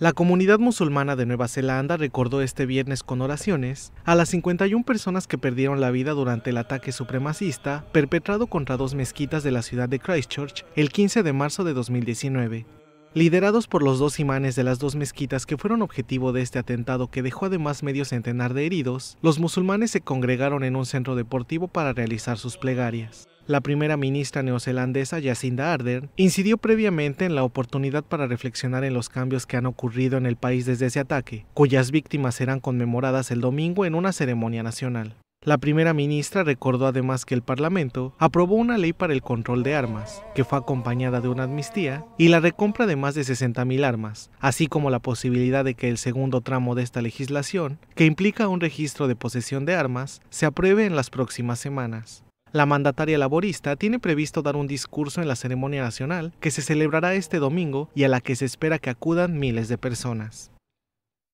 La comunidad musulmana de Nueva Zelanda recordó este viernes con oraciones a las 51 personas que perdieron la vida durante el ataque supremacista perpetrado contra dos mezquitas de la ciudad de Christchurch el 15 de marzo de 2019 liderados por los dos imanes de las dos mezquitas que fueron objetivo de este atentado que dejó además medio centenar de heridos, los musulmanes se congregaron en un centro deportivo para realizar sus plegarias. La primera ministra neozelandesa Jacinda Ardern incidió previamente en la oportunidad para reflexionar en los cambios que han ocurrido en el país desde ese ataque, cuyas víctimas serán conmemoradas el domingo en una ceremonia nacional. La primera ministra recordó además que el Parlamento aprobó una ley para el control de armas, que fue acompañada de una amnistía y la recompra de más de 60.000 armas, así como la posibilidad de que el segundo tramo de esta legislación, que implica un registro de posesión de armas, se apruebe en las próximas semanas. La mandataria laborista tiene previsto dar un discurso en la ceremonia nacional que se celebrará este domingo y a la que se espera que acudan miles de personas.